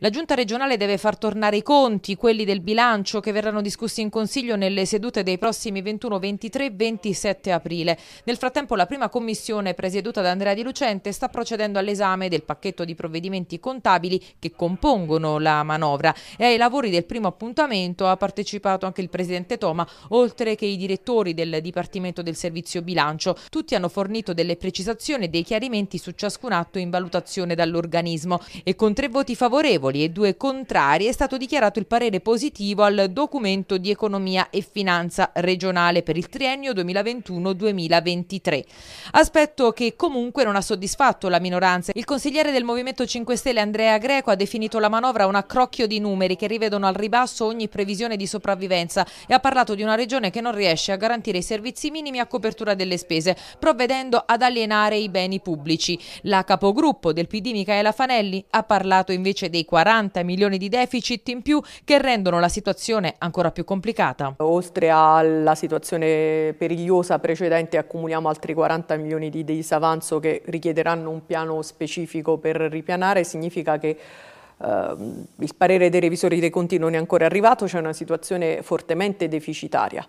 La giunta regionale deve far tornare i conti, quelli del bilancio, che verranno discussi in consiglio nelle sedute dei prossimi 21, 23 e 27 aprile. Nel frattempo la prima commissione, presieduta da Andrea Di Lucente, sta procedendo all'esame del pacchetto di provvedimenti contabili che compongono la manovra e ai lavori del primo appuntamento ha partecipato anche il presidente Toma, oltre che i direttori del Dipartimento del Servizio Bilancio. Tutti hanno fornito delle precisazioni e dei chiarimenti su ciascun atto in valutazione dall'organismo e con tre voti favorevoli favorevoli e due contrari, è stato dichiarato il parere positivo al documento di economia e finanza regionale per il triennio 2021-2023. Aspetto che comunque non ha soddisfatto la minoranza. Il consigliere del Movimento 5 Stelle Andrea Greco ha definito la manovra un accrocchio di numeri che rivedono al ribasso ogni previsione di sopravvivenza e ha parlato di una regione che non riesce a garantire i servizi minimi a copertura delle spese, provvedendo ad alienare i beni pubblici. La capogruppo del PD Micaela Fanelli ha parlato invece dei 40 milioni di deficit in più che rendono la situazione ancora più complicata. Oltre alla situazione perigliosa precedente accumuliamo altri 40 milioni di disavanzo che richiederanno un piano specifico per ripianare, significa che Uh, il parere dei revisori dei conti non è ancora arrivato, c'è cioè una situazione fortemente deficitaria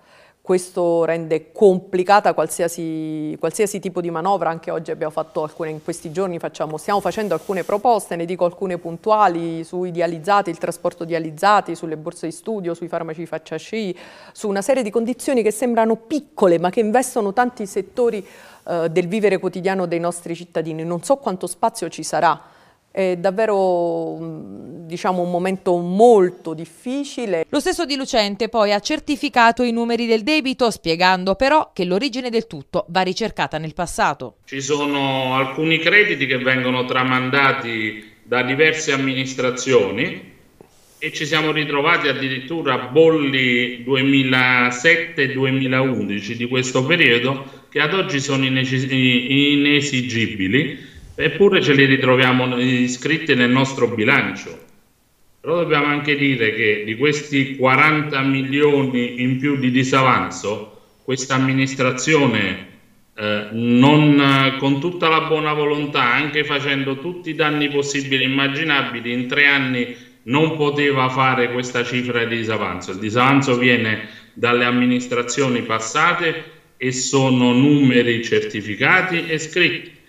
questo rende complicata qualsiasi, qualsiasi, tipo di manovra, anche oggi abbiamo fatto alcune, in questi giorni facciamo, stiamo facendo alcune proposte, ne dico alcune puntuali, sui dializzati, il trasporto dializzati, sulle borse di studio, sui farmaci faccia sci, su una serie di condizioni che sembrano piccole ma che investono tanti settori eh, del vivere quotidiano dei nostri cittadini, non so quanto spazio ci sarà, è davvero mm, diciamo, un momento molto difficile. Lo stesso Di Lucente poi ha certificato i numeri del debito, spiegando però che l'origine del tutto va ricercata nel passato. Ci sono alcuni crediti che vengono tramandati da diverse amministrazioni e ci siamo ritrovati addirittura a bolli 2007-2011 di questo periodo che ad oggi sono inesigibili eppure ce li ritroviamo iscritti nel nostro bilancio. Però dobbiamo anche dire che di questi 40 milioni in più di disavanzo, questa amministrazione eh, non, con tutta la buona volontà, anche facendo tutti i danni possibili e immaginabili, in tre anni non poteva fare questa cifra di disavanzo. Il disavanzo viene dalle amministrazioni passate e sono numeri certificati e scritti.